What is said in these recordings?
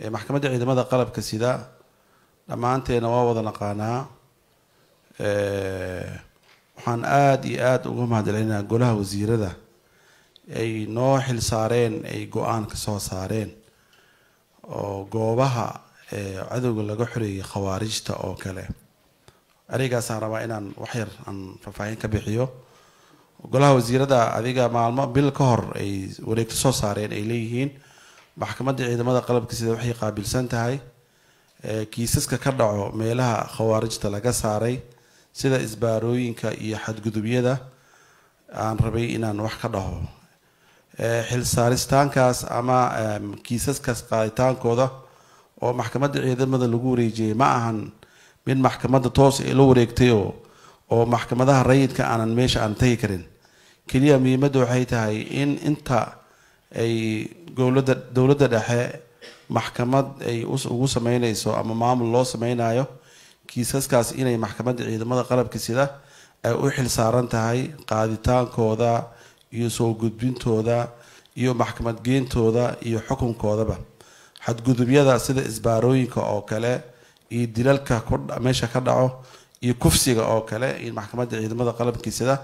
ee maxkamadda ciidamada qalabka sida dhammaanteena waa wada naqaanaa waxaan aada iyo aada uga mahadcelinaa golaha wasiirada ay noo xil saareen ay go-aan ka soo saareen oo goobaha ee cadowga laga xoreeyay khawaarijta oo kale ereygaasaan rabaa inaan wax yar aan faahfaahin ka bixiyo golaha wasiirada adiga maalmo bil ka hor ay wareegto soo saareen ay leeyihiin maxkamadda ciidamada qalabka sida waxay qaabilsan tahay kiisaska ka dhaco meelaha khawaarijta laga saaray sida isbaarooyinka iyo xadgudubyada aan rabay inaan wax ka dhaho xilsaaristaankaas ama kiisaskaas qaaditaankooda oo maxkamadda ciidamada lagu wareejiyay ma ahan mid maxkamadda toos la wareegtay oo maxkamadaha rayidka aanan meesha aan tagi karin keliya muhiimadda waxay tahay in inta ay gowlada dowladda dhexe maxkamad ay ugu sameynayso ama maamul loo sameynayo kiisaskaas inay maxkamadda ciidamada qalabka sida ay u xil saaran tahay qaaditaankooda iyo soo gudbintooda iyo maxkamadgeyntooda iyo xukunkoodaba xadgudubyada sida isbaarooyinka oo kale iyo dilalka meesha ka dhaco iyo kufsiga oo kale in maxkamadda ciidamada qalabkiisada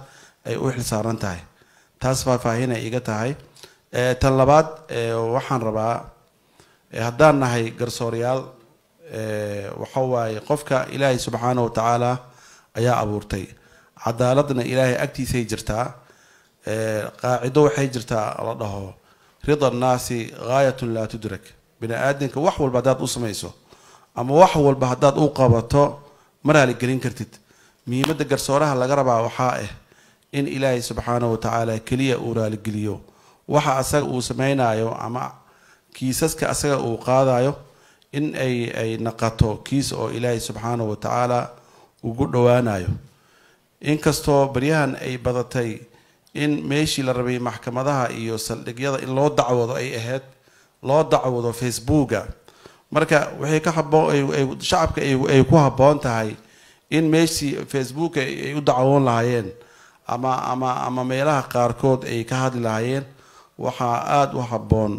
ay u xil saaran tahay taas faahfaahinay iga tahay Eh, tan labaad eh, waxaan rabaa eh, haddaan nahay garsooryaal waxa waaye qofka ilaahay subxaanah watacaala ayaa abuurtay cadaaladna ilaahay agtiisay jirtaa qaacido waxay jirtaa la dhaho rida annaasi gaayatun laa tudrak bini aadanka wax walba haddaad u samayso ama wax walba haddaad u qabato ma raaligelin kartid muhiimadda garsooraha laga rabaa waxaa ah in ilaahay subxaanah wa tacaala keliya uu raaligeliyo waxa asaga uu samaynayo ama kiisaska asaga uu qaadayo in ay ay naqato kiis oo ilaahay subxaanahu wa tacaala ugu dhowaanayo inkastoo baryahan ay badatay in meeshii la rabay maxkamadaha iyo saldhigyada in loo dacwado ay ahayd loo dacwado facebooka marka waxay ka haboon shacabka ay ku habboon tahay in meeshii facebooka ay u dacwoon lahaayeen ama ama ama meelaha qaarkood ay ka hadli lahaayeen waxaa aada u habboon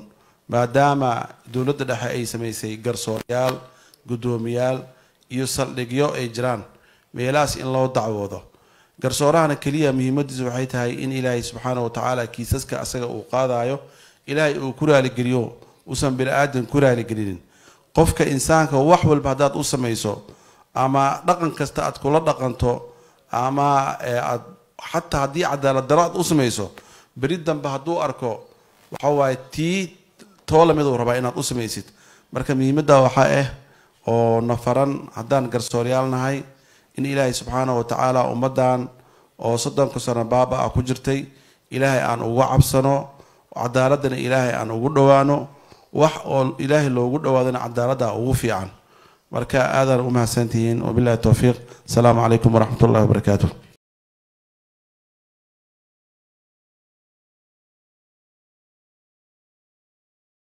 maadaama dowladda dhexe ay samaysay garsoorayaal guddoomiyaal iyo saldhigyo ay jiraan meelahaas in loo dacwoodo garsoorahana keliya muhiimadiisu waxay tahay in ilaahay subxaana wa tacaala kiisaska asaga uu qaadaayo ilaahay uu ku raaligeliyo uusan bini-aadan ku raaligelinin qofka insaanka wax walba haddaad u samayso ama dhaqan kasta aad kula dhaqanto ama eh, aad xataa haddii cadaalad daro aad u samayso beri dambe hadduu arko waxa waaye tii too uu rabaa inaad u samaysid marka muhiimadda waxaa ah oo nafaran haddaan garsooryaal nahay in ilaahay subxaana wa ummaddan oo soddonka sano baaba ah ku jirtay ilaahay aan uga cabsano cadaaladana ilaahay aan ugu dhowaano wax oo ilaahay loogu dhowaadana cadaaladda ugu fiican marka aadaan u mahadsantihiin wabilahi towfiiq asalaamu calaykum waraxmatullahi ullahi wabarakaatu